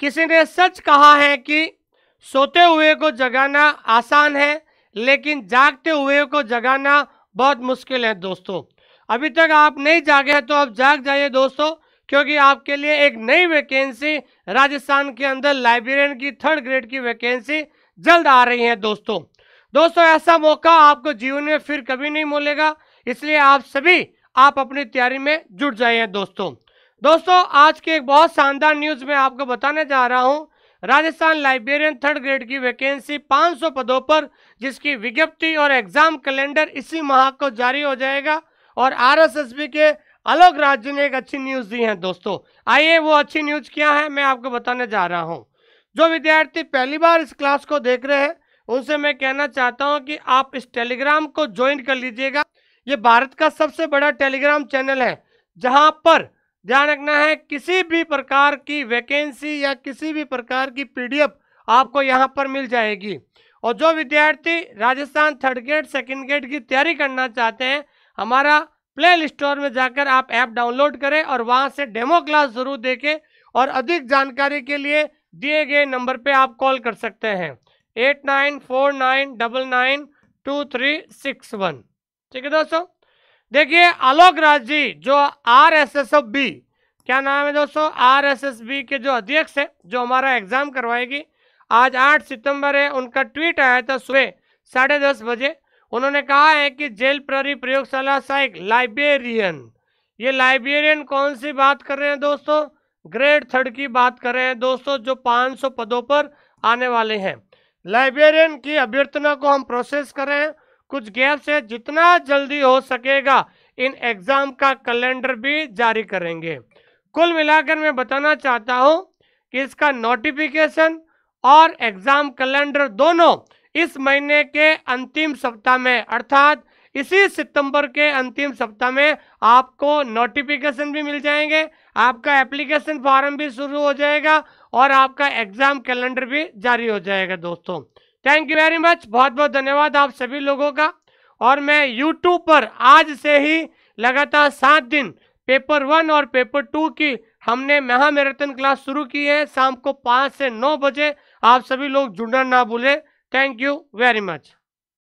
किसी ने सच कहा है कि सोते हुए को जगाना आसान है लेकिन जागते हुए को जगाना बहुत मुश्किल है दोस्तों अभी तक आप नहीं जागे हैं तो आप जाग जाइए दोस्तों क्योंकि आपके लिए एक नई वैकेंसी राजस्थान के अंदर लाइब्रेरियन की थर्ड ग्रेड की वैकेंसी जल्द आ रही है दोस्तों दोस्तों ऐसा मौका आपको जीवन में फिर कभी नहीं मिलेगा इसलिए आप सभी आप अपनी तैयारी में जुट जाइए दोस्तों दोस्तों आज के एक बहुत शानदार न्यूज में आपको बताने जा रहा हूं राजस्थान लाइब्रेरियन थर्ड ग्रेड की वैकेंसी 500 पदों पर जिसकी विज्ञप्ति और एग्जाम कैलेंडर इसी माह को जारी हो जाएगा और आरएसएसबी के अलग राज्य ने एक अच्छी न्यूज दी है दोस्तों आइए वो अच्छी न्यूज क्या है मैं आपको बताने जा रहा हूँ जो विद्यार्थी पहली बार इस क्लास को देख रहे हैं उनसे मैं कहना चाहता हूँ कि आप इस टेलीग्राम को ज्वाइन कर लीजिएगा ये भारत का सबसे बड़ा टेलीग्राम चैनल है जहाँ पर ध्यान रखना है किसी भी प्रकार की वैकेंसी या किसी भी प्रकार की पीडीएफ आपको यहाँ पर मिल जाएगी और जो विद्यार्थी Rajasthan third grade second grade की तैयारी करना चाहते हैं हमारा प्ले स्टोर में जाकर आप ऐप डाउनलोड करें और वहाँ से डेमो क्लास जरूर देखें और अधिक जानकारी के लिए दिए गए नंबर पे आप कॉल कर सकते हैं eight nine four nine double nine two three six one ठीक है दोस्तों देखिए आलोक राज जी जो R S S F B क्या नाम है दोस्तों आर एस एस बी के जो अध्यक्ष है जो हमारा एग्जाम करवाएगी आज आठ सितंबर है उनका ट्वीट आया था सुबह साढ़े दस बजे उन्होंने कहा है कि जेल प्रहरी प्रयोगशाला साइक लाइब्रेरियन ये लाइब्रेरियन कौन सी बात कर रहे हैं दोस्तों ग्रेड थर्ड की बात कर रहे हैं दोस्तों जो 500 पदों पर आने वाले हैं लाइब्रेरियन की अभ्यर्थना को हम प्रोसेस कर रहे हैं कुछ गैप से जितना जल्दी हो सकेगा इन एग्जाम का कैलेंडर भी जारी करेंगे कुल मिलाकर मैं बताना चाहता हूं कि इसका नोटिफिकेशन और एग्जाम कैलेंडर दोनों इस महीने के अंतिम सप्ताह में अर्थात इसी सितंबर के अंतिम सप्ताह में आपको नोटिफिकेशन भी मिल जाएंगे आपका एप्लीकेशन फॉर्म भी शुरू हो जाएगा और आपका एग्जाम कैलेंडर भी जारी हो जाएगा दोस्तों थैंक यू वेरी मच बहुत बहुत धन्यवाद आप सभी लोगों का और मैं यूट्यूब पर आज से ही लगातार सात दिन पेपर वन और पेपर टू की हमने महा मैराथन क्लास शुरू की है शाम को पाँच से नौ बजे आप सभी लोग जुड़ना ना भूलें थैंक यू वेरी मच